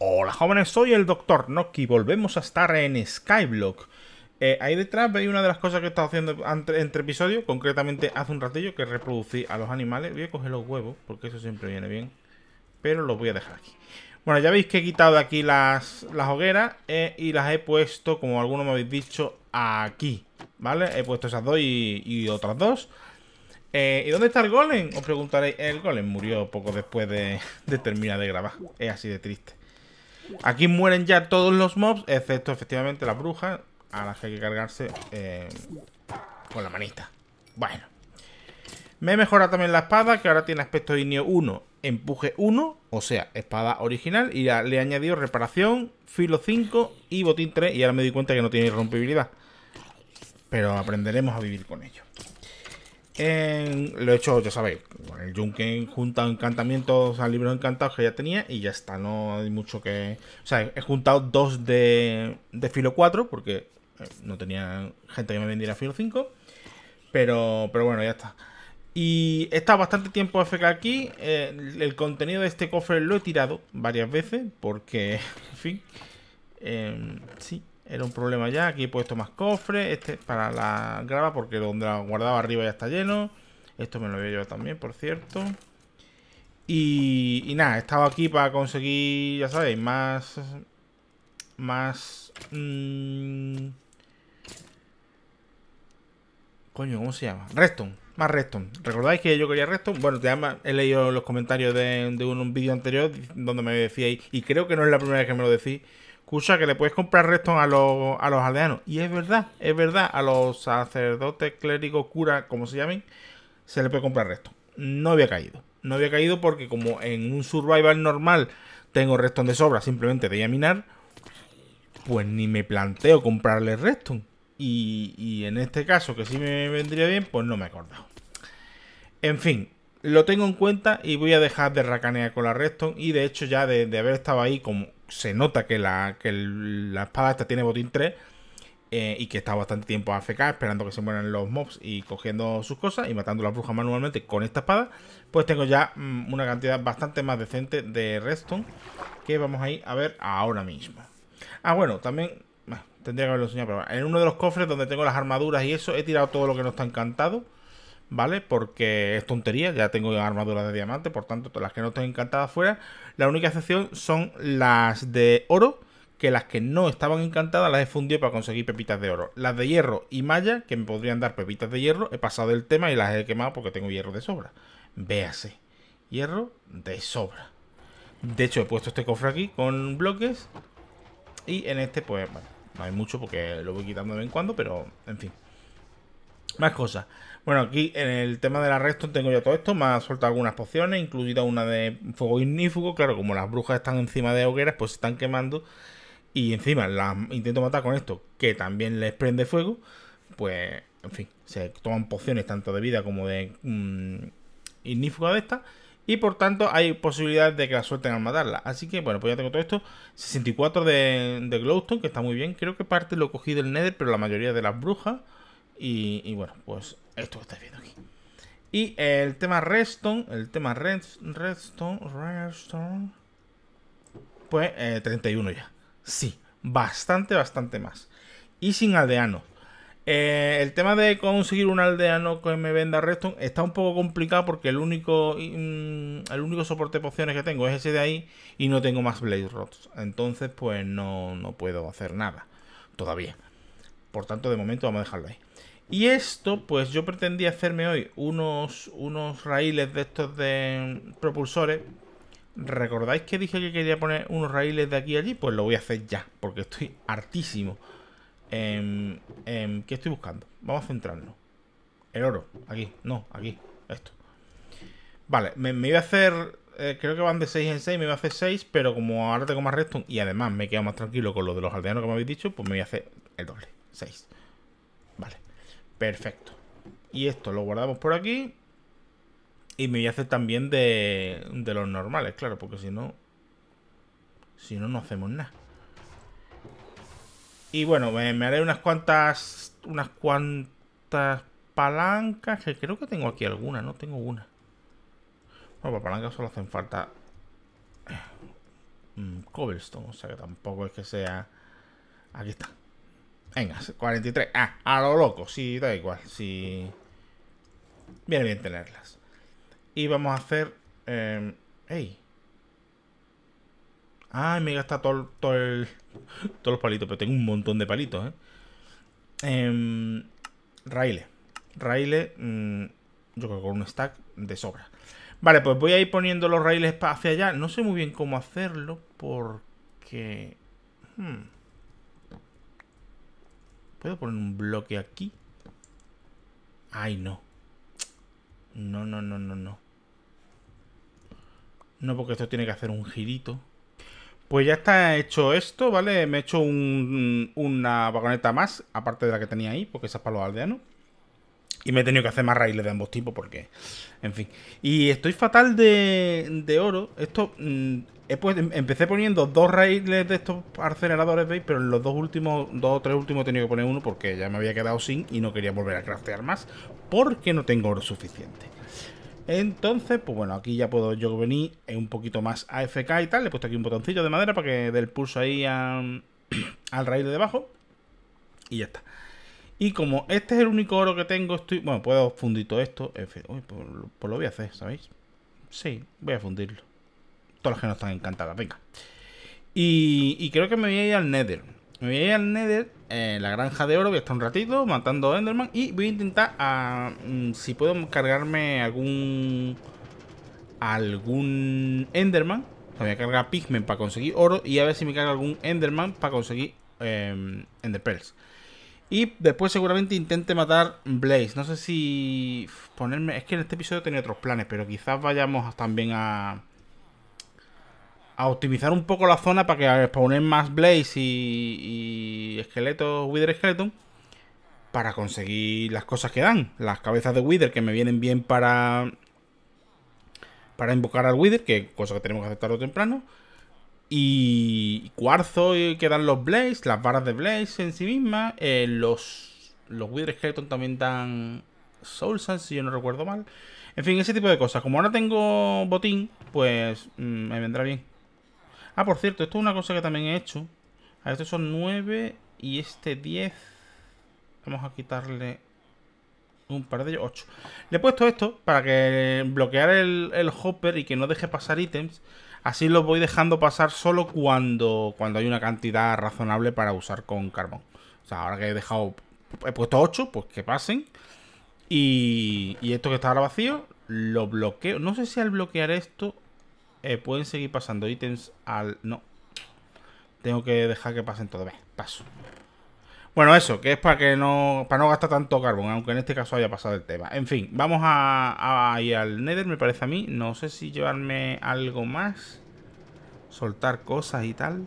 Hola jóvenes, soy el Doctor Noki, volvemos a estar en Skyblock. Eh, ahí detrás veis una de las cosas que he estado haciendo entre, episodios, concretamente hace un ratillo que reproducí a los animales. Voy a coger los huevos, porque eso siempre viene bien, pero los voy a dejar aquí. Bueno, ya veis que he quitado aquí las, las hogueras eh, y las he puesto, como algunos me habéis dicho, aquí, ¿vale? He puesto esas dos y, otras dos. Eh, ¿Y dónde está el golem? Os preguntaréis, el golem murió poco después de, de terminar de grabar. Es así de triste. Aquí mueren ya todos los mobs, excepto efectivamente las brujas, a las que hay que cargarse eh, con la manita. Bueno. Me he mejorado también la espada, que ahora tiene aspecto inio 1, empuje 1, o sea, espada original, y le he añadido reparación, filo 5 y botín 3, y ahora me di cuenta que no tiene irrompibilidad. Pero aprenderemos a vivir con ello lo he hecho, ya sabéis, con el Junken juntado encantamientos al libro de encantados que ya tenía y ya está, no hay mucho que... O sea, he juntado dos de, filo 4 porque eh, no tenía gente que me vendiera filo 5, pero, pero bueno, ya está. Y he estado bastante tiempo FK aquí, eh, el contenido de este cofre lo he tirado varias veces porque, en fin, eh, sí, era un problema ya. Aquí he puesto más cofres. Este para la grava porque donde la guardaba arriba ya está lleno. Esto me lo voy a llevar también, por cierto. Y, nada, he estado aquí para conseguir, ya sabéis, más... Más... Mm, coño, ¿cómo se llama? Reston. Más Reston. ¿Recordáis que yo quería Reston? Bueno, te he leído los comentarios de, un, un vídeo anterior donde me decíais, y creo que no es la primera vez que me lo decís, escucha que le puedes comprar restos a los, a los aldeanos. Y es verdad, es verdad, a los sacerdotes, clérigos, curas, como se llamen, se le puede comprar restos. No había caído. No había caído porque como en un survival normal tengo restos de sobra, simplemente de yaminar, pues ni me planteo comprarle restos. Y, y, en este caso, que sí me vendría bien, pues no me he acordado. En fin, lo tengo en cuenta y voy a dejar de racanear con la Reston. Y de hecho, ya de, de haber estado ahí como se nota que la, que la espada esta tiene botín 3 eh, y que está bastante tiempo AFK esperando que se mueran los mobs y cogiendo sus cosas y matando a la bruja manualmente con esta espada, pues tengo ya mm, una cantidad bastante más decente de redstone que vamos a ir a ver ahora mismo. Ah, bueno, también tendría que haberlo enseñado, pero en uno de los cofres donde tengo las armaduras y eso, he tirado todo lo que no está encantado. ¿vale? Porque es tontería, ya tengo armaduras de diamante, por tanto, todas las que no están encantadas fuera. La única excepción son las de oro, que las que no estaban encantadas las he fundido para conseguir pepitas de oro. Las de hierro y malla, que me podrían dar pepitas de hierro, he pasado el tema y las he quemado porque tengo hierro de sobra. Véase, hierro de sobra. De hecho, he puesto este cofre aquí con bloques y en este, pues, bueno, no hay mucho porque lo voy quitando de vez en cuando, pero, en fin. Más cosas. Bueno, aquí en el tema de la tengo ya todo esto. Me ha soltado algunas pociones, incluida una de fuego ignífugo. Claro, como las brujas están encima de hogueras, pues se están quemando. Y encima las intento matar con esto, que también les prende fuego. Pues, en fin, se toman pociones tanto de vida como de mmm, de estas y por tanto hay posibilidad de que la suelten al matarla. Así que bueno, pues ya tengo todo esto. 64 de, de Glowstone, que está muy bien. Creo que parte lo cogí del Nether, pero la mayoría de las brujas. Y, bueno, pues esto que estáis viendo aquí. Y el tema Redstone, el tema Redstone, Redstone, pues 31 eh, ya. Sí, bastante, bastante más. Y sin aldeano. Eh, el tema de conseguir un aldeano que me venda Redstone está un poco complicado porque el único, mm, el único soporte de pociones que tengo es ese de ahí y no tengo más Blade Rods. Entonces, pues no, no puedo hacer nada todavía. Por tanto, de momento vamos a dejarlo ahí. Y esto, pues yo pretendía hacerme hoy unos, unos raíles de estos de propulsores. ¿Recordáis que dije que quería poner unos raíles de aquí a allí? Pues lo voy a hacer ya, porque estoy hartísimo. Em, em, ¿Qué estoy buscando? Vamos a centrarnos. El oro, aquí, no, aquí, esto. Vale, me, iba a hacer, eh, creo que van de 6 en 6, me iba a hacer 6, pero como ahora tengo más redstone y además me quedo más tranquilo con lo de los aldeanos que me habéis dicho, pues me voy a hacer el doble, 6. Perfecto. Y esto lo guardamos por aquí. Y me voy a hacer también de, los normales, claro, porque si no... Si no, no hacemos nada. Y bueno, me, haré unas cuantas... Unas cuantas palancas, que creo que tengo aquí alguna, no tengo una. Bueno, para palancas solo hacen falta... Mm, cobblestone, o sea que tampoco es que sea... Aquí está. Venga, 43. Ah, a lo loco. Sí, da igual. Sí. Viene bien tenerlas. Y vamos a hacer... Eh, ¡Ey! Ah, me gasta todo, todo el, todos los palitos, pero tengo un montón de palitos, ¿eh? eh Raíles. Mm, yo creo que con un stack de sobra. Vale, pues voy a ir poniendo los raíles hacia allá. No sé muy bien cómo hacerlo porque... Hmm. ¿Puedo poner un bloque aquí? Ay, no. No, no, no, no, no. No, porque esto tiene que hacer un girito. Pues ya está hecho esto, ¿vale? Me he hecho una vagoneta más, aparte de la que tenía ahí, porque esa es para los aldeanos. Y me he tenido que hacer más raíles de ambos tipos, porque... En fin. Y estoy fatal de, de oro. Esto... Mm, pues, em, empecé poniendo dos raíles de estos aceleradores, ¿veis? Pero en los dos últimos, dos o tres últimos he tenido que poner uno porque ya me había quedado sin y no quería volver a craftear más porque no tengo oro suficiente. Entonces, pues bueno, aquí ya puedo yo venir un poquito más AFK y tal. Le he puesto aquí un botoncillo de madera para que dé el pulso ahí al raíle de abajo Y ya está. Y como este es el único oro que tengo, estoy... Bueno, puedo fundir todo esto. Pues, pues lo voy a hacer, ¿sabéis? Sí, voy a fundirlo. Los los que no están encantadas, venga. Y, creo que me voy a ir al Nether. Me voy a ir al Nether, eh, la granja de oro, voy a estar un ratito matando a Enderman y voy a intentar, a, ah, mm, si puedo cargarme algún algún Enderman. voy a cargar Pigmen para conseguir oro y a ver si me carga algún Enderman para conseguir eh, Pearls Y después seguramente intente matar Blaze. No sé si ponerme... Es que en este episodio tenía otros planes, pero quizás vayamos también a a optimizar un poco la zona para que spawnen eh, más Blaze y, y esqueletos, Wither Skeleton, para conseguir las cosas que dan. Las cabezas de Wither que me vienen bien para para invocar al Wither, que cosa que tenemos que aceptar o temprano. Y cuarzo eh, que dan los Blaze, las barras de Blaze en sí mismas. Eh, los, los Wither Skeleton también dan Soul si yo no recuerdo mal. En fin, ese tipo de cosas. Como ahora tengo botín, pues mm, me vendrá bien. Ah, por cierto, esto es una cosa que también he hecho. A estos son 9 y este 10. Vamos a quitarle un par de ellos, 8. Le he puesto esto para que bloquear el, hopper y que no deje pasar ítems. Así lo voy dejando pasar solo cuando, cuando hay una cantidad razonable para usar con carbón. O sea, ahora que he dejado... He puesto 8, pues que pasen. Y, y esto que está ahora vacío, lo bloqueo. No sé si al bloquear esto eh, pueden seguir pasando ítems al... No. Tengo que dejar que pasen todo. Bien, paso. Bueno, eso, que es para que no para no gastar tanto carbón, aunque en este caso haya pasado el tema. En fin, vamos a ir al Nether, me parece a mí. No sé si llevarme algo más. Soltar cosas y tal.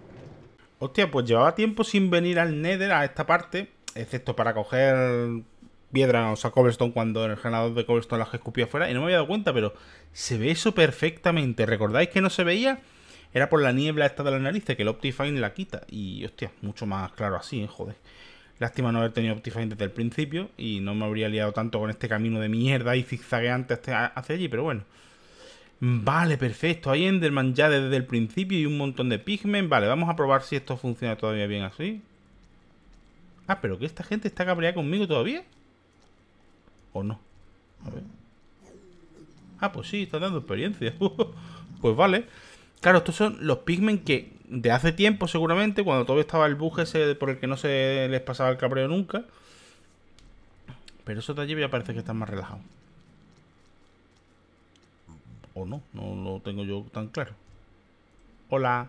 Hostia, pues llevaba tiempo sin venir al Nether, a esta parte. Excepto para coger piedra, o sea, cobblestone cuando el generador de cobblestone las escupía afuera. Y no me había dado cuenta, pero se ve eso perfectamente. ¿Recordáis que no se veía? Era por la niebla esta de la nariz, que el Optifine la quita. Y hostia, mucho más claro así, ¿eh? joder. Lástima no haber tenido Optifine desde el principio y no me habría liado tanto con este camino de mierda y zigzagueante este hacia allí, pero bueno. Vale, perfecto. Hay Enderman ya desde el principio y un montón de pigmen. Vale, vamos a probar si esto funciona todavía bien así. Ah, pero que esta gente está cabreada conmigo todavía. ¿O no? A ver. Ah, pues sí, está dando experiencia. pues vale. Claro, estos son los pigmen que de hace tiempo seguramente, cuando todavía estaba el buje ese por el que no se les pasaba el cabreo nunca. Pero eso de allí ya parece que están más relajados. O no, no lo tengo yo tan claro. Hola.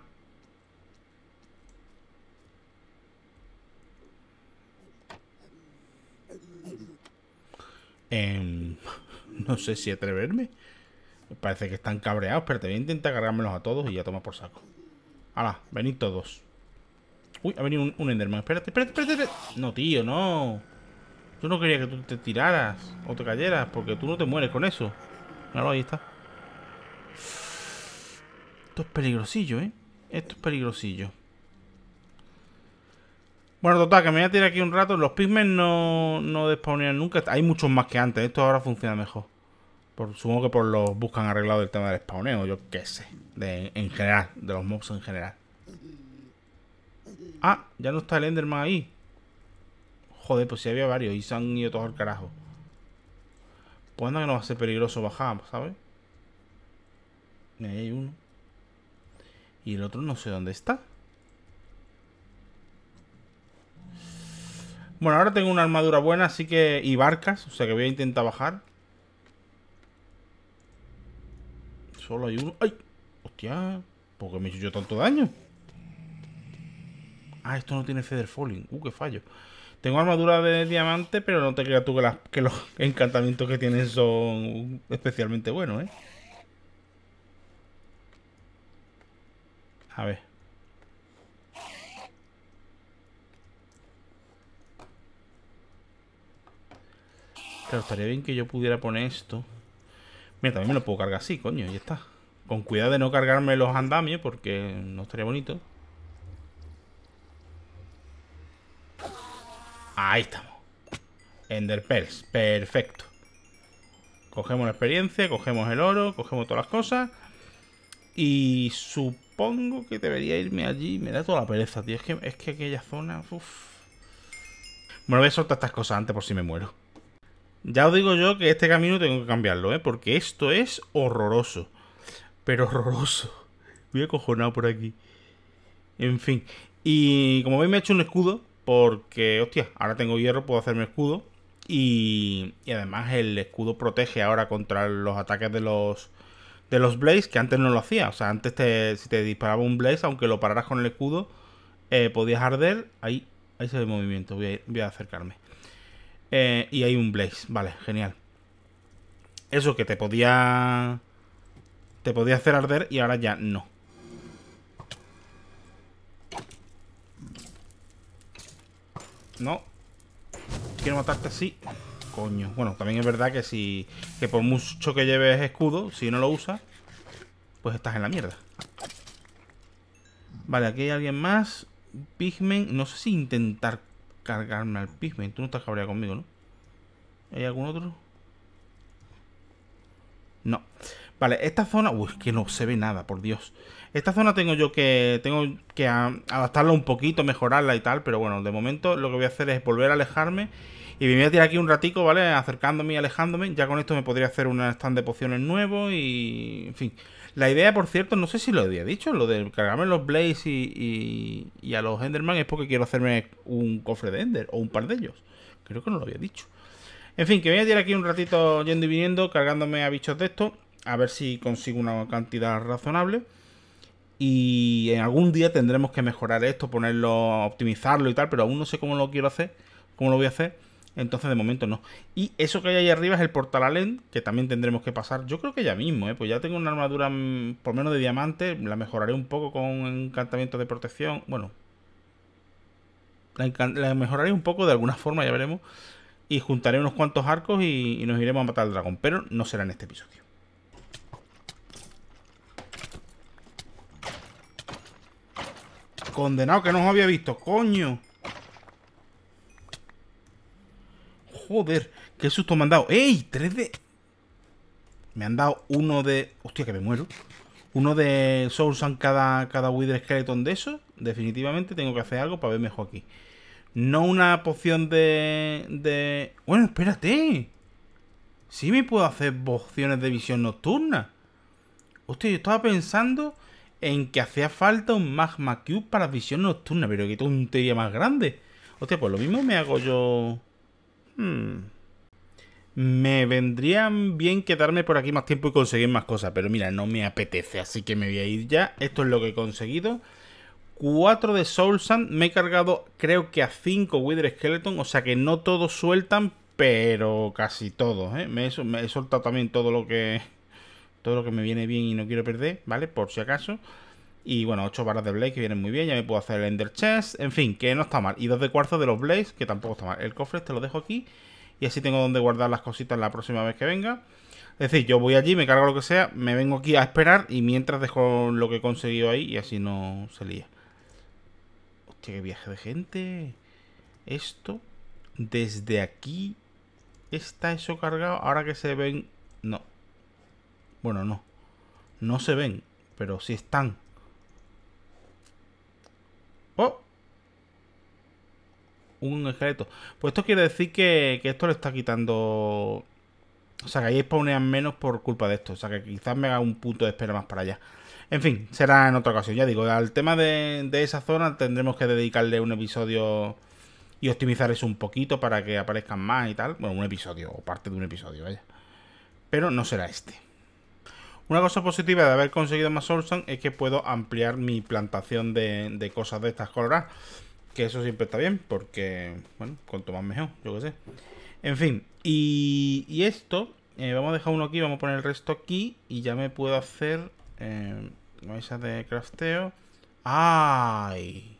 no sé si atreverme. Parece que están cabreados, pero te voy a intentar cargármelos a todos y ya toma por saco. Hala, venid todos. Uy, ha venido un, Enderman. Espérate, espérate, espérate, No, tío, no. Yo no quería que tú te tiraras o te cayeras, porque tú no te mueres con eso. Claro, ahí está. Esto es peligrosillo, ¿eh? Esto es peligrosillo. Bueno, total, que me voy a tirar aquí un rato. Los Pigmen no, no nunca. Hay muchos más que antes. Esto ahora funciona mejor. Por, supongo que por los buscan arreglado el tema del spawneo, yo qué sé. De, en general, de los mobs en general. Ah, ya no está el Enderman ahí. Joder, pues si había varios y se han ido todos al carajo. Pues anda que no va a ser peligroso bajar, ¿sabes? Ahí hay uno. Y el otro no sé dónde está. Bueno, ahora tengo una armadura buena, así que... Y barcas, o sea que voy a intentar bajar. Solo hay uno... ¡Ay! ¡Hostia! ¿Por qué me he hecho yo tanto daño? Ah, esto no tiene Feather Falling. ¡Uh, qué fallo! Tengo armadura de diamante, pero no te creas tú que, que los encantamientos que tienen son especialmente buenos, ¿eh? A ver. estaría bien que yo pudiera poner esto. Mira, también me lo puedo cargar así, coño, ya está. Con cuidado de no cargarme los andamios porque no estaría bonito. Ahí estamos. Ender Pearls perfecto. Cogemos la experiencia, cogemos el oro, cogemos todas las cosas. Y supongo que debería irme allí. Me da toda la pereza, tío. Es que, es que aquella zona... Uf. Bueno, voy a soltar estas cosas antes por si me muero. Ya os digo yo que este camino tengo que cambiarlo, ¿eh? Porque esto es horroroso. Pero horroroso. Voy acojonado por aquí. En fin. Y como veis me he hecho un escudo. Porque, hostia, ahora tengo hierro, puedo hacerme escudo. Y, y además el escudo protege ahora contra los ataques de los de los Blaze, que antes no lo hacía. O sea, antes te, si te disparaba un Blaze, aunque lo pararas con el escudo, eh, podías arder. Ahí, ahí se ve el movimiento. voy a acercarme. Eh, y hay un Blaze. Vale, genial. Eso que te podía... Te podía hacer arder y ahora ya no. No. Quiero matarte así. Coño. Bueno, también es verdad que si... Que por mucho que lleves escudo, si no lo usas, pues estás en la mierda. Vale, aquí hay alguien más. Pigmen, no sé si intentar cargarme al Pigmen. Tú no estás cabreado conmigo, ¿no? ¿Hay algún otro? No. Vale, esta zona... Uy, que no se ve nada, por Dios. Esta zona tengo yo que... Tengo que adaptarla un poquito, mejorarla y tal. Pero bueno, de momento lo que voy a hacer es volver a alejarme. Y me voy aquí un ratico, ¿vale? Acercándome y alejándome. Ya con esto me podría hacer un stand de pociones nuevo y... En fin... La idea, por cierto, no sé si lo había dicho, lo de cargarme los Blaze y, y, a los Enderman es porque quiero hacerme un cofre de Ender o un par de ellos. Creo que no lo había dicho. En fin, que voy a tirar aquí un ratito yendo y viniendo, cargándome a bichos de esto a ver si consigo una cantidad razonable. Y en algún día tendremos que mejorar esto, ponerlo, optimizarlo y tal, pero aún no sé cómo lo quiero hacer, cómo lo voy a hacer. Entonces, de momento no. Y eso que hay ahí arriba es el portal Allen, que también tendremos que pasar. Yo creo que ya mismo, ¿eh? Pues ya tengo una armadura mm, por menos de diamante. La mejoraré un poco con encantamiento de protección. Bueno. La, mejoraré un poco de alguna forma, ya veremos. Y juntaré unos cuantos arcos y, y nos iremos a matar al dragón. Pero no será en este episodio. Condenado que no os había visto, coño. Joder, qué susto me han dado. ¡Ey! 3 3D! Me han dado uno de... Hostia, que me muero. Uno de Souls en cada, cada Wither Skeleton de eso. Definitivamente tengo que hacer algo para ver mejor aquí. No una poción de... de... Bueno, espérate. Sí me puedo hacer pociones de visión nocturna. Hostia, yo estaba pensando en que hacía falta un Magma Cube para visión nocturna. Pero que un tontería más grande. Hostia, pues lo mismo me hago yo... Hmm. Me vendrían bien quedarme por aquí más tiempo y conseguir más cosas, pero mira, no me apetece, así que me voy a ir ya. Esto es lo que he conseguido. 4 de Soul Sand, me he cargado creo que a 5 Wither Skeleton, o sea que no todos sueltan, pero casi todos, ¿eh? me, he, me he soltado también todo lo que todo lo que me viene bien y no quiero perder, ¿vale? Por si acaso. Y bueno, 8 barras de Blaze que vienen muy bien. Ya me puedo hacer el Ender Chest. En fin, que no está mal. Y dos de cuarzo de los Blaze, que tampoco está mal. El cofre te lo dejo aquí. Y así tengo donde guardar las cositas la próxima vez que venga. Es decir, yo voy allí, me cargo lo que sea, me vengo aquí a esperar y mientras dejo lo que he conseguido ahí y así no se lía. Hostia, qué viaje de gente. Esto, desde aquí, está eso cargado. Ahora que se ven... No. Bueno, no. No se ven, pero sí están. un esqueleto. Pues esto quiere decir que, esto le está quitando... O sea, que ahí spawnean menos por culpa de esto. O sea, que quizás me haga un punto de espera más para allá. En fin, será en otra ocasión. Ya digo, al tema de, esa zona tendremos que dedicarle un episodio y optimizar eso un poquito para que aparezcan más y tal. Bueno, un episodio o parte de un episodio, vaya. Pero no será este. Una cosa positiva de haber conseguido más Olson es que puedo ampliar mi plantación de, de cosas de estas coloradas. Que eso siempre está bien, porque, bueno, cuanto más mejor, yo qué sé. En fin, y, esto, eh, vamos a dejar uno aquí, vamos a poner el resto aquí y ya me puedo hacer... Eh, de crafteo. ¡Ay!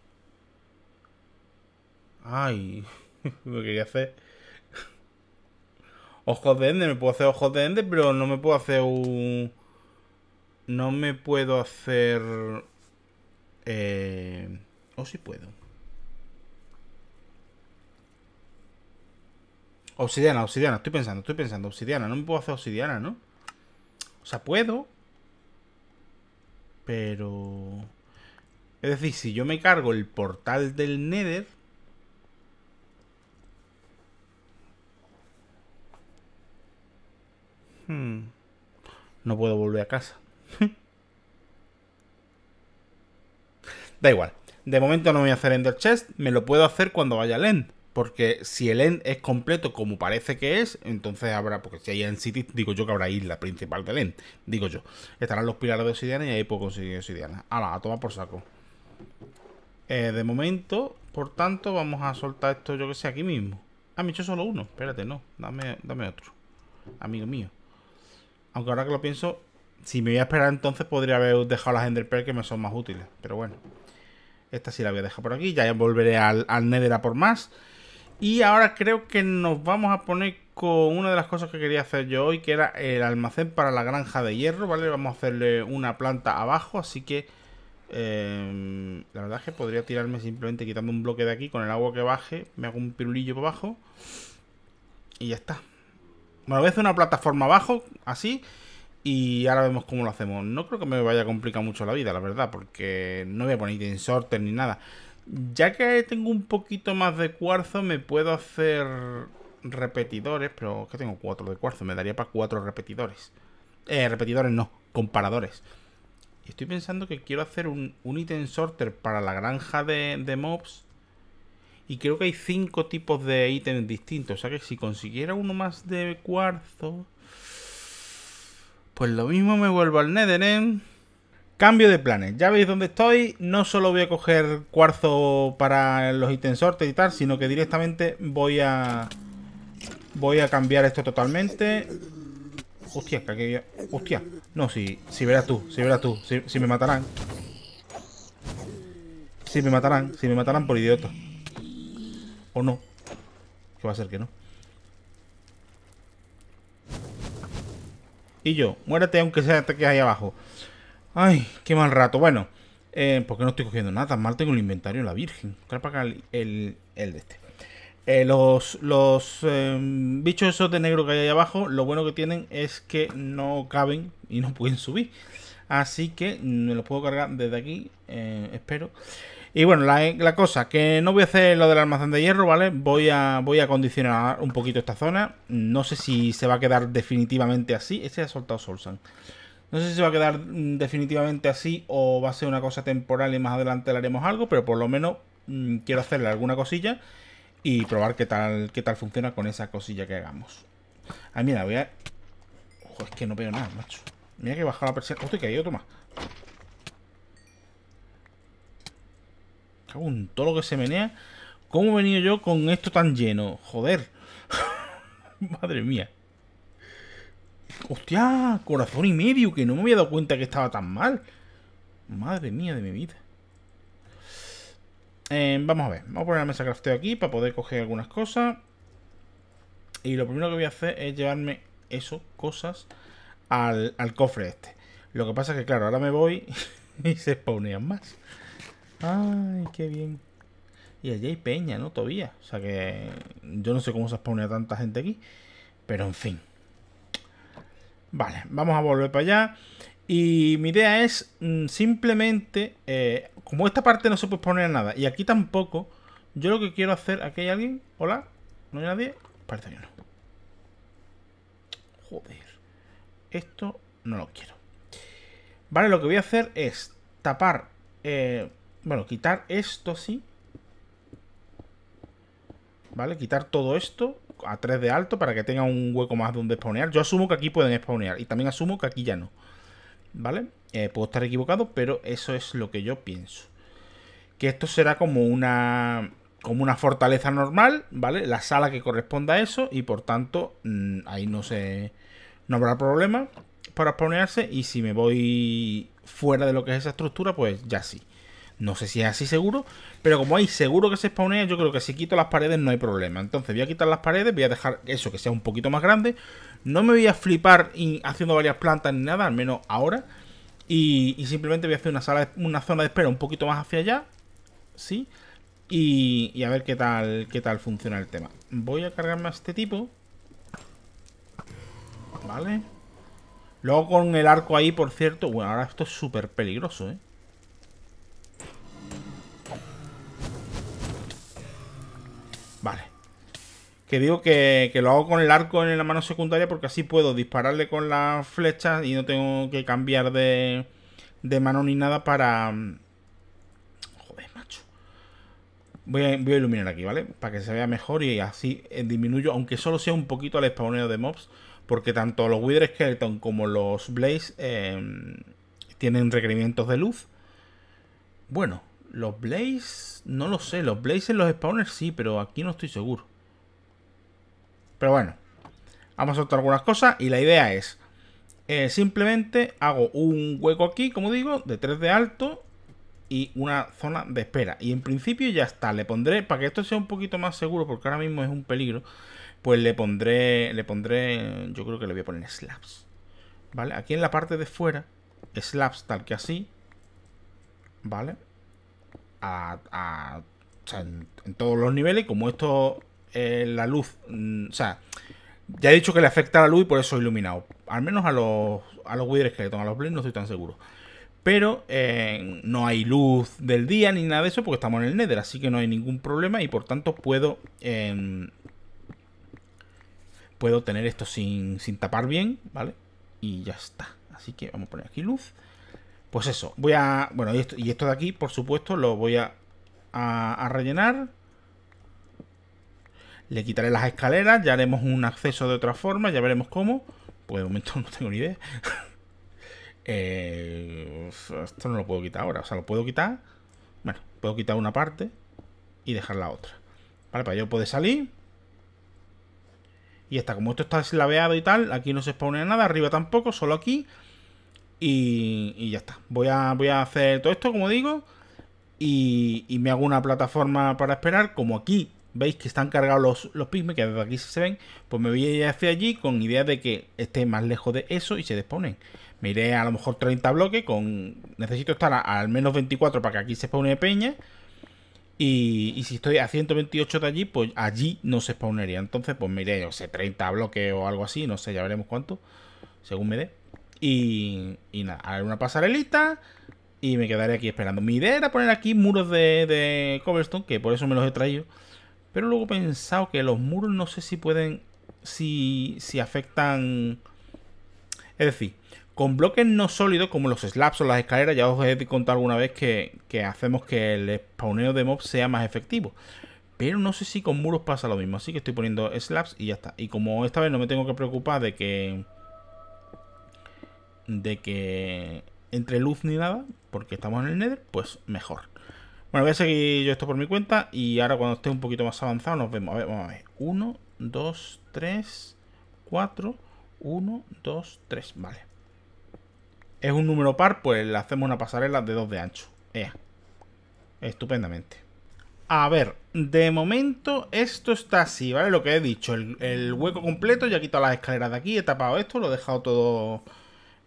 ¡Ay! Me quería hacer. Ojos de ende, me puedo hacer ojos de ende, pero no me puedo hacer un... No me puedo hacer... Eh... O oh, si puedo. Obsidiana, obsidiana, estoy pensando, estoy pensando. Obsidiana, no me puedo hacer obsidiana, ¿no? O sea, puedo. Pero... Es decir, si yo me cargo el portal del Nether... Hmm, no puedo volver a casa. da igual. De momento no voy a hacer Ender Chest. Me lo puedo hacer cuando vaya al porque si el end es completo como parece que es, entonces habrá, porque si hay end city, digo yo que habrá isla principal del end, digo yo. Estarán los pilares de obsidiana y ahí puedo conseguir obsidiana. Ahora, a tomar por saco. Eh, de momento, por tanto, vamos a soltar esto, yo que sé, aquí mismo. Ah, me he hecho solo uno. Espérate, no. Dame, dame otro. Amigo mío. Aunque ahora que lo pienso, si me voy a esperar entonces podría haber dejado las Ender que me son más útiles. Pero bueno. Esta sí la voy a dejar por aquí. Ya volveré al, al Nether por más. Y ahora creo que nos vamos a poner con una de las cosas que quería hacer yo hoy, que era el almacén para la granja de hierro, ¿vale? Vamos a hacerle una planta abajo, así que em, la verdad es que podría tirarme simplemente quitando un bloque de aquí con el agua que baje, me hago un pirulillo por abajo y ya está. Bueno, voy a hacer una plataforma abajo, así, y ahora vemos cómo lo hacemos. No creo que me vaya a complicar mucho la vida, la verdad, porque no voy a poner sorte ni nada. Ya que tengo un poquito más de cuarzo, me puedo hacer repetidores, pero que tengo cuatro de cuarzo, me daría para cuatro repetidores. Eh, repetidores no, comparadores. Estoy pensando que quiero hacer un, ítem item sorter para la granja de, mobs. Y creo que hay cinco tipos de ítems distintos. O sea que si consiguiera uno más de cuarzo... Pues lo mismo me vuelvo al Netherend. ¿eh? Cambio de planes. Ya veis dónde estoy. No solo voy a coger cuarzo para los ítems sortes y tal, sino que directamente voy a... Voy a cambiar esto totalmente. Hostia, que aquí... Hostia. No, si, verás tú, si verás tú. Si, me matarán. Si me matarán, si me matarán por idiota. O no. Que va a ser que no. Y yo, muérete aunque sea que ahí abajo. Ay, qué mal rato. Bueno, eh, porque no estoy cogiendo nada. Mal tengo el inventario la virgen. Trae para acá el, el, de este. Eh, los los em, bichos esos de negro que hay ahí abajo, lo bueno que tienen es que no caben y no pueden subir. Así que me los puedo cargar desde aquí, eh, espero. Y bueno, la, cosa, que no voy a hacer lo del almacén de hierro, ¿vale? Voy a, voy a condicionar un poquito esta zona. No sé si se va a quedar definitivamente así. Este ha soltado Solsan. No sé si va a quedar mm, definitivamente así o va a ser una cosa temporal y más adelante le haremos algo, pero por lo menos mm, quiero hacerle alguna cosilla y probar qué tal, qué tal funciona con esa cosilla que hagamos. Ay, ah, mira, voy a... Ojo, es que no veo nada, macho. Mira que he la presión. Hostia, que hay otro más. Cago en todo lo que se menea. ¿Cómo he venido yo con esto tan lleno? Joder. Madre mía. Hostia, corazón y medio, que no me había dado cuenta que estaba tan mal. Madre mía de mi vida. Eh, vamos a ver, vamos a poner la mesa crafteo aquí para poder coger algunas cosas. Y lo primero que voy a hacer es llevarme eso, cosas, al, cofre este. Lo que pasa es que, claro, ahora me voy y se spawnean más. Ay, qué bien. Y allí hay peña, ¿no? Todavía. O sea que yo no sé cómo se spawnea tanta gente aquí. Pero en fin. Vale, vamos a volver para allá. Y mi idea es mm, simplemente, eh, como esta parte no se puede poner nada, y aquí tampoco, yo lo que quiero hacer, ¿aquí hay alguien? ¿Hola? ¿No hay nadie? Parece que no. Joder. Esto no lo quiero. Vale, lo que voy a hacer es tapar, eh, bueno, quitar esto sí ¿Vale? Quitar todo esto a 3 de alto para que tenga un hueco más donde spawnear. Yo asumo que aquí pueden spawnear y también asumo que aquí ya no. ¿Vale? Eh, puedo estar equivocado, pero eso es lo que yo pienso. Que esto será como una, como una fortaleza normal, ¿vale? La sala que corresponda a eso y por tanto mm, ahí no, se, no habrá problema para spawnearse y si me voy fuera de lo que es esa estructura, pues ya sí. No sé si es así seguro, pero como hay seguro que se spawnea, yo creo que si quito las paredes no hay problema. Entonces voy a quitar las paredes, voy a dejar eso que sea un poquito más grande. No me voy a flipar haciendo varias plantas ni nada, al menos ahora. Y, simplemente voy a hacer una, sala, una zona de espera un poquito más hacia allá. ¿Sí? Y, a ver qué tal, qué tal funciona el tema. Voy a cargarme a este tipo. Vale. Luego con el arco ahí, por cierto... Bueno, ahora esto es súper peligroso, ¿eh? Vale. Que digo que, lo hago con el arco en la mano secundaria porque así puedo dispararle con las flechas y no tengo que cambiar de, mano ni nada para... Mm, joder, macho. Voy a, iluminar aquí, ¿vale? Para que se vea mejor y así eh, disminuyo, aunque solo sea un poquito al spawneo de mobs, porque tanto los Wither Skeleton como los Blaze eh, tienen requerimientos de luz. Bueno, los Blaze, no lo sé. Los blazes? los spawners sí, pero aquí no estoy seguro. Pero bueno, vamos a soltar algunas cosas y la idea es... Eh, simplemente hago un hueco aquí, como digo, de 3 de alto y una zona de espera. Y en principio ya está. Le pondré, para que esto sea un poquito más seguro, porque ahora mismo es un peligro, pues le pondré, le pondré, yo creo que le voy a poner slabs. ¿Vale? Aquí en la parte de fuera, slabs tal que así. ¿Vale? a, en, todos los niveles. Como esto, eh, la luz, mm, sea, ya he dicho que le afecta a la luz y por eso iluminado. Al menos a los, a los le toman a los Blades no estoy tan seguro. Pero eh, no hay luz del día ni nada de eso porque estamos en el Nether, así que no hay ningún problema y por tanto puedo... Em, puedo tener esto sin, sin tapar bien, ¿vale? Y ya está. Así que vamos a poner aquí luz. Pues eso, voy a... Bueno, y esto, de aquí, por supuesto, lo voy a, rellenar. Le quitaré las escaleras, ya haremos un acceso de otra forma, ya veremos cómo. Pues de momento no tengo ni idea. Eh, esto no lo puedo quitar ahora, o sea, lo puedo quitar. Bueno, puedo quitar una parte y dejar la otra. Vale, para yo puede salir. Y está, como esto está deslaveado y tal, aquí no se expone nada, arriba tampoco, solo aquí. Y, ya está. Voy a, voy a hacer todo esto, como digo. Y, me hago una plataforma para esperar. Como aquí veis que están cargados los, los pigmes, que desde aquí se ven, pues me voy a ir hacia allí con idea de que esté más lejos de eso y se desponen. Me iré a lo mejor 30 bloques con... Necesito estar al menos 24 para que aquí se spawne peña. Y, si estoy a 128 de allí, pues allí no se spawnería. Entonces, pues me iré, sé, 30 bloques o algo así. No sé, ya veremos cuánto. Según me dé. Y, y nada, haré una pasarelita y me quedaré aquí esperando. Mi idea era poner aquí muros de, de cobblestone, que por eso me los he traído. Pero luego he pensado que los muros no sé si pueden... Si, si afectan... Es decir, con bloques no sólidos como los slabs o las escaleras, ya os he contado alguna vez que, que hacemos que el spawneo de mobs sea más efectivo. Pero no sé si con muros pasa lo mismo, así que estoy poniendo slabs y ya está. Y como esta vez no me tengo que preocupar de que de que entre luz ni nada, porque estamos en el Nether, pues mejor. Bueno, voy a seguir yo esto por mi cuenta y ahora cuando esté un poquito más avanzado nos vemos. A ver, vamos a ver. 1, 2, 3, 4, 1, 2, 3. Vale. Es un número par, pues le hacemos una pasarela de 2 de ancho. Estupendamente. A ver, de momento esto está así, ¿vale? Lo que he dicho, el, el hueco completo, ya he quitado las escaleras de aquí, he tapado esto, lo he dejado todo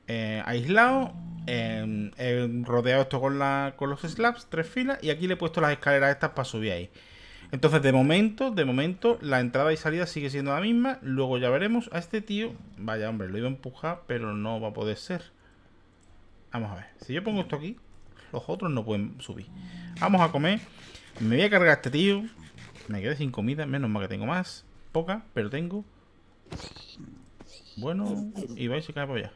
eh, aislado, em, he rodeado esto con, con los slabs, tres filas, y aquí le he puesto las escaleras estas para subir ahí. Entonces, de momento, de momento, la entrada y salida sigue siendo la misma. Luego ya veremos a este tío. Vaya, hombre, lo iba a empujar, pero no va a poder ser. Vamos a ver. Si yo pongo esto aquí, los otros no pueden subir. Vamos a comer. Me voy a cargar a este tío. Me quedé sin comida. Menos mal que tengo más. Poca, pero tengo. Bueno, y vais a caer para allá.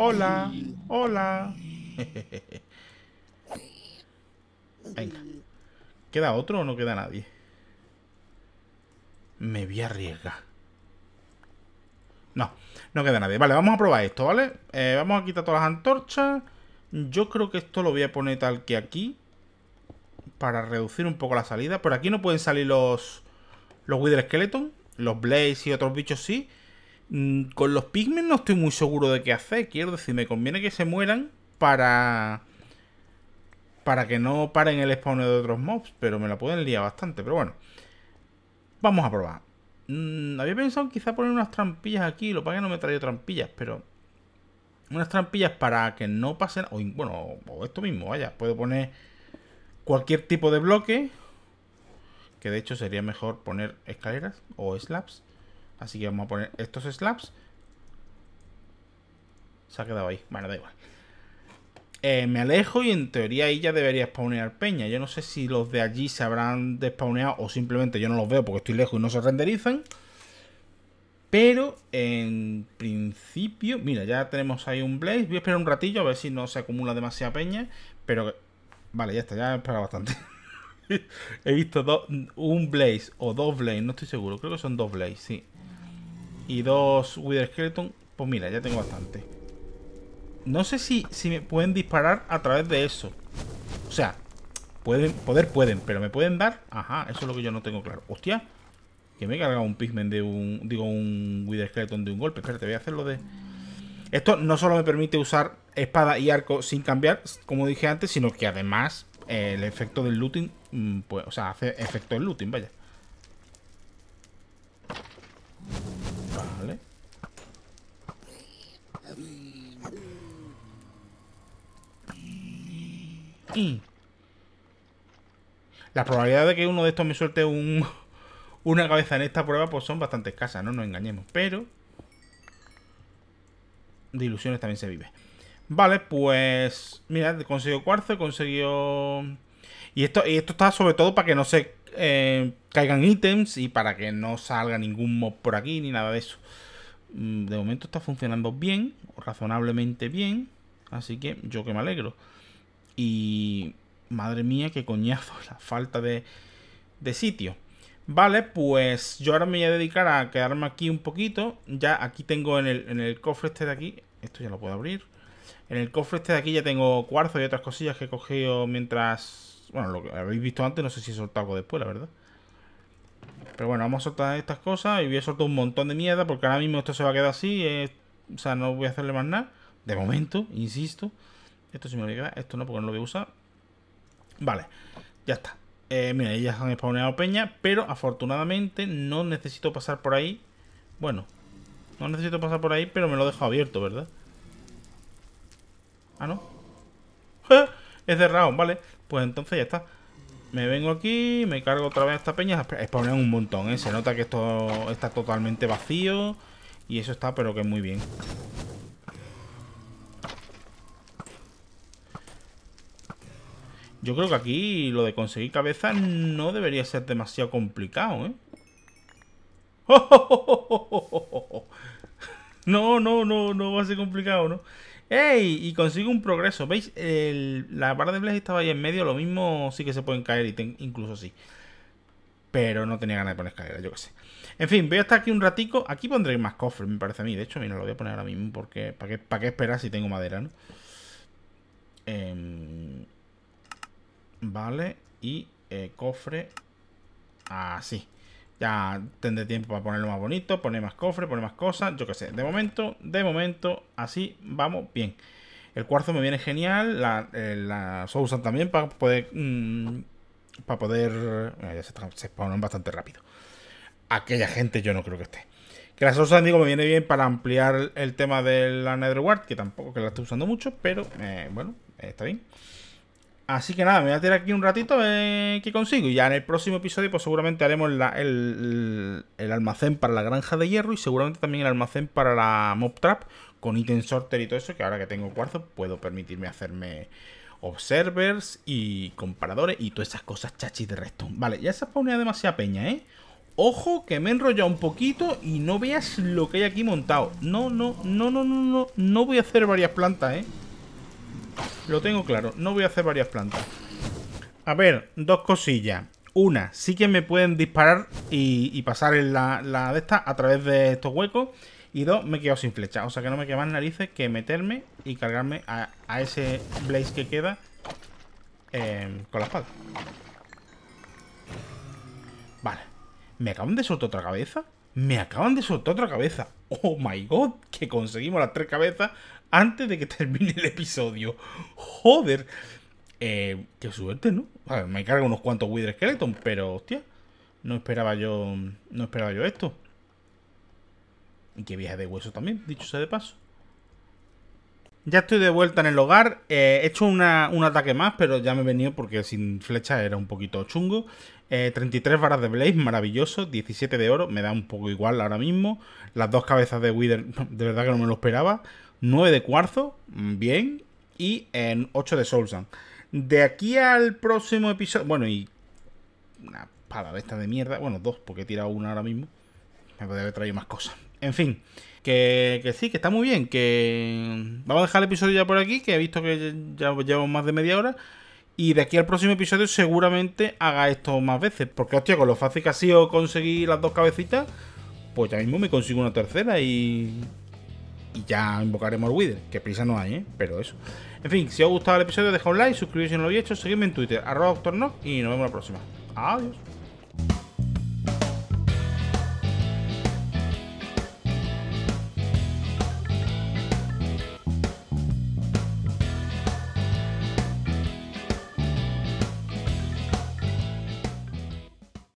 Hola, hola. Venga. ¿Queda otro o no queda nadie? Me voy a arriesgar. No, no queda nadie. Vale, vamos a probar esto, ¿vale? Eh, vamos a quitar todas las antorchas. Yo creo que esto lo voy a poner tal que aquí. Para reducir un poco la salida. Por aquí no pueden salir los... Los Wither Skeleton. Los Blaze y otros bichos sí. Mm, con los pigmen no estoy muy seguro de qué hacer. Quiero decir, me conviene que se mueran para... Para que no paren el spawn de otros mobs. Pero me la pueden liar bastante. Pero bueno. Vamos a probar. Mm, había pensado quizá poner unas trampillas aquí. Lo para que no me traído trampillas. Pero... Unas trampillas para que no pasen... bueno, o esto mismo, vaya. Puedo poner cualquier tipo de bloque. Que de hecho sería mejor poner escaleras o slabs. Así que vamos a poner estos slabs. Se ha quedado ahí. Bueno, da igual. Eh, me alejo y en teoría ahí ya debería spawnear peña. Yo no sé si los de allí se habrán despawneado o simplemente yo no los veo porque estoy lejos y no se renderizan. Pero en principio, mira, ya tenemos ahí un blaze. Voy a esperar un ratillo a ver si no se acumula demasiada peña. Pero vale, ya está, ya he esperado bastante. he visto un blaze o dos blaze, no estoy seguro. Creo que son dos blaze, sí y dos Wither Skeleton, pues mira, ya tengo bastante. No sé si, si me pueden disparar a través de eso. O sea, pueden, poder pueden, pero me pueden dar... Ajá, eso es lo que yo no tengo claro. Hostia, que me he cargado un pigment de un... Digo, un Wither Skeleton de un golpe. Espérate, voy a hacerlo de... Esto no solo me permite usar espada y arco sin cambiar, como dije antes, sino que además eh, el efecto del looting, mm, pues, o sea, hace efecto del looting, vaya. La probabilidad de que uno de estos me suelte una cabeza en esta prueba pues son bastante escasas, no nos engañemos. Pero de ilusiones también se vive. Vale, pues mira, consiguió cuarzo, consiguió... Y esto, y esto está sobre todo para que no se eh, caigan ítems y para que no salga ningún mob por aquí ni nada de eso. Mm, de momento está funcionando bien, razonablemente bien, así que yo que me alegro. Y madre mía, qué coñazo la falta de, sitio. Vale, pues yo ahora me voy a dedicar a quedarme aquí un poquito. Ya aquí tengo en el, cofre este de aquí. Esto ya lo puedo abrir. En el cofre este de aquí ya tengo cuarzo y otras cosillas que he cogido mientras... Bueno, lo que habéis visto antes, no sé si he soltado algo después, la verdad. Pero bueno, vamos a soltar estas cosas y voy a soltar un montón de mierda porque ahora mismo esto se va a quedar así. Eh, o sea, no voy a hacerle más nada. De momento, insisto. Esto sí me lo Esto no, porque no lo voy a usar. Vale, ya está. Eh, mira, ya han spawneado peña, pero afortunadamente no necesito pasar por ahí. Bueno, no necesito pasar por ahí, pero me lo he dejado abierto, ¿verdad? Ah, ¿no? ¡Ja! He cerrado, vale. Pues entonces ya está. Me vengo aquí, me cargo otra vez esta peña. Spawnean un montón, ¿eh? Se nota que esto está totalmente vacío. Y eso está, pero que muy bien. Yo creo que aquí lo de conseguir cabeza no debería ser demasiado complicado, ¿eh? No, no, no, no va a ser complicado, ¿no? ¡Ey! Y consigo un progreso. ¿Veis? la barra de Blaze estaba ahí en medio. Lo mismo sí que se pueden caer, y incluso sí. Pero no tenía ganas de poner escalera, yo qué sé. En fin, voy a estar aquí un ratico. Aquí pondré más cofres, me parece a mí. De hecho, mira, lo voy a poner ahora mismo porque... ¿Para para qué esperar si tengo madera, no? Eh... Vale, y eh, cofre así. Ya tendré tiempo para ponerlo más bonito, poner más cofre, poner más cosas, yo qué sé. De momento, de momento, así vamos bien. El cuarzo me viene genial, la, eh, la Sousan también para poder... Mm, para poder... ya se, se bastante rápido. Aquella gente yo no creo que esté. Que la Sousa digo, me viene bien para ampliar el tema de la Netherward, que tampoco que la estoy usando mucho, pero eh, bueno, está bien. Así que nada, me voy a tirar aquí un ratito Que consigo. Y ya en el próximo episodio, pues seguramente haremos el, almacén para la granja de hierro y seguramente también el almacén para la mob trap con ítem sorter y todo eso. Que ahora que tengo cuarzo, puedo permitirme hacerme observers y comparadores y todas esas cosas chachis de resto. Vale, ya se ha spawnado demasiada peña, ¿eh? Ojo que me he enrollado un poquito y no veas lo que hay aquí montado. No, no, no, no, no, no, no voy a hacer varias plantas, ¿eh? Lo tengo claro. No voy a hacer varias plantas. A ver, dos cosillas. Una, sí que me pueden disparar y, pasar en la, la, de esta a través de estos huecos. Y dos, me quedo sin flecha. O sea que no me queda más narices que meterme y cargarme a, ese blaze que queda em, con la espada. Vale. ¿Me acaban de soltar otra cabeza? Me acaban de soltar otra cabeza. Oh my god, que conseguimos las tres cabezas antes de que termine el episodio. Joder. Eh, qué suerte, ¿no? me cargo unos cuantos Wither Skeleton, pero hostia. No esperaba yo. No esperaba yo esto. Y qué vieja de hueso también, dicho sea de paso. Ya estoy de vuelta en el hogar. Eh, he hecho un ataque más, pero ya me he venido porque sin flecha era un poquito chungo. 33 eh, varas de Blaze, maravilloso. 17 de oro, me da un poco igual ahora mismo. Las dos cabezas de Wither, de verdad que no me lo esperaba. 9 de cuarzo, mm, bien, y en 8 de Soulsan. De aquí al próximo episodio, bueno, y una espada de esta de mierda, bueno, dos, porque he tirado una ahora mismo. Me podría haber traído más cosas. En fin, que, sí, que está muy bien, que vamos a dejar el episodio ya por aquí, que he visto que ya llevo más de media hora. Y de aquí al próximo episodio seguramente haga esto más veces. Porque, hostia, con lo fácil que ha sido conseguir las dos cabecitas, pues ya mismo me consigo una tercera y y ya invocaremos Wither, que prisa no hay, ¿eh? pero eso. En fin, si os ha gustado el episodio, dejad un like, suscribiros si no lo habéis hecho, seguidme en Twitter, arroba y nos vemos la próxima. Adiós.